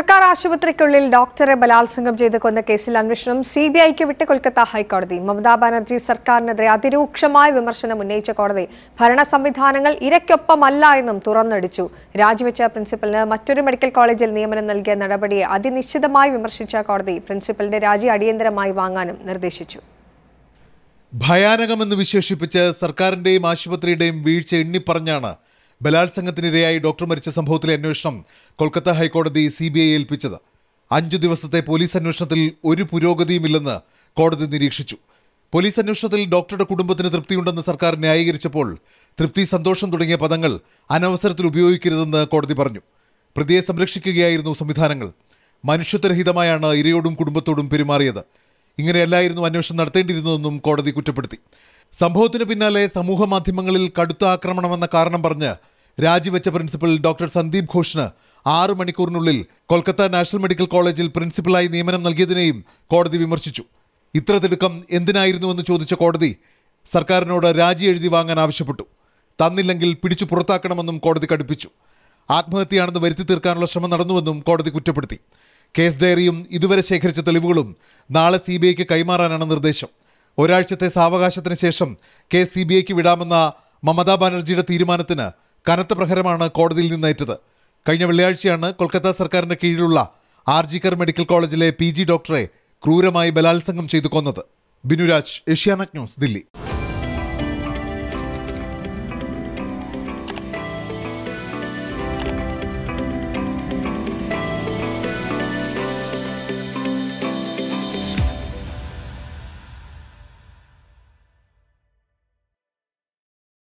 സർക്കാർ ആശുപത്രിക്കുള്ളിൽ ഡോക്ടറെ ബലാത്സംഗം ചെയ്ത് കൊന്ന കേസിൽ അന്വേഷണം സി ബി ഐക്ക് വിട്ട് കൊൽക്കത്ത ഹൈക്കോടതി മമതാ ബാനർജി സർക്കാരിനെതിരെ അതിരൂക്ഷമായ വിമർശനം ഉന്നയിച്ച കോടതി ഭരണ സംവിധാനങ്ങൾ ഇരയ്ക്കൊപ്പമല്ല എന്നും തുറന്നടിച്ചു രാജിവെച്ച പ്രിൻസിപ്പലിന് മറ്റൊരു മെഡിക്കൽ കോളേജിൽ നിയമനം നൽകിയ നടപടിയെ അതിനിശ്ചിതമായി വിമർശിച്ച കോടതി പ്രിൻസിപ്പലിന്റെ രാജി അടിയന്തരമായി വാങ്ങാനും നിർദ്ദേശിച്ചു ഭയാനകമെന്ന് വിശേഷിപ്പിച്ച് സർക്കാരിന്റെയും ആശുപത്രിയുടെയും വീഴ്ച എണ്ണിപ്പറഞ്ഞാണ് ബലാത്സംഗത്തിനിരയായി ഡോക്ടർ മരിച്ച സംഭവത്തിലെ അന്വേഷണം കൊൽക്കത്ത ഹൈക്കോടതി സി ബി ഐ ഏൽപ്പിച്ചത് അഞ്ചു ദിവസത്തെ പോലീസ് അന്വേഷണത്തിൽ ഒരു പുരോഗതിയുമില്ലെന്ന് കോടതി നിരീക്ഷിച്ചു പോലീസ് അന്വേഷണത്തിൽ ഡോക്ടറുടെ കുടുംബത്തിന് തൃപ്തിയുണ്ടെന്ന് സർക്കാർ ന്യായീകരിച്ചപ്പോൾ തൃപ്തി സന്തോഷം തുടങ്ങിയ പദങ്ങൾ അനവസരത്തിൽ ഉപയോഗിക്കരുതെന്ന് കോടതി പറഞ്ഞു പ്രതിയെ സംരക്ഷിക്കുകയായിരുന്നു സംവിധാനങ്ങൾ മനുഷ്യത്വരഹിതമായാണ് ഇരയോടും കുടുംബത്തോടും പെരുമാറിയത് ഇങ്ങനെയല്ലായിരുന്നു അന്വേഷണം നടത്തേണ്ടിയിരുന്നതെന്നും കോടതി കുറ്റപ്പെടുത്തി സംഭവത്തിന് പിന്നാലെ സമൂഹ മാധ്യമങ്ങളിൽ കടുത്ത ആക്രമണമെന്ന കാരണം പറഞ്ഞ് രാജിവെച്ച പ്രിൻസിപ്പൽ ഡോക്ടർ സന്ദീപ് ഘോഷിന് ആറു മണിക്കൂറിനുള്ളിൽ കൊൽക്കത്ത നാഷണൽ മെഡിക്കൽ കോളേജിൽ പ്രിൻസിപ്പലായി നിയമനം നൽകിയതിനെയും കോടതി വിമർശിച്ചു ഇത്ര തിടുക്കം എന്തിനായിരുന്നുവെന്ന് ചോദിച്ച കോടതി സർക്കാരിനോട് രാജി എഴുതി വാങ്ങാൻ ആവശ്യപ്പെട്ടു തന്നില്ലെങ്കിൽ പിടിച്ചു പുറത്താക്കണമെന്നും കോടതി കടുപ്പിച്ചു ആത്മഹത്യയാണെന്ന് വരുത്തി തീർക്കാനുള്ള ശ്രമം നടന്നുവെന്നും കോടതി കുറ്റപ്പെടുത്തി കേസ് ഡയറിയും ഇതുവരെ ശേഖരിച്ച തെളിവുകളും നാളെ സി കൈമാറാനാണ് നിർദ്ദേശം ഒരാഴ്ചത്തെ സാവകാശത്തിന് ശേഷം കേസ് സി ബി ഐക്ക് വിടാമെന്ന മമതാ ബാനർജിയുടെ തീരുമാനത്തിന് കനത്ത പ്രഹരമാണ് കോടതിയിൽ നിന്നേറ്റത് കഴിഞ്ഞ വെള്ളിയാഴ്ചയാണ് കൊൽക്കത്ത സർക്കാരിന്റെ കീഴിലുള്ള ആർജിക്കർ മെഡിക്കൽ കോളേജിലെ പി ഡോക്ടറെ ക്രൂരമായി ബലാത്സംഗം ചെയ്തു കൊന്നത് ബിനുരാജ് ഏഷ്യാനെറ്റ് ന്യൂസ് ദില്ലി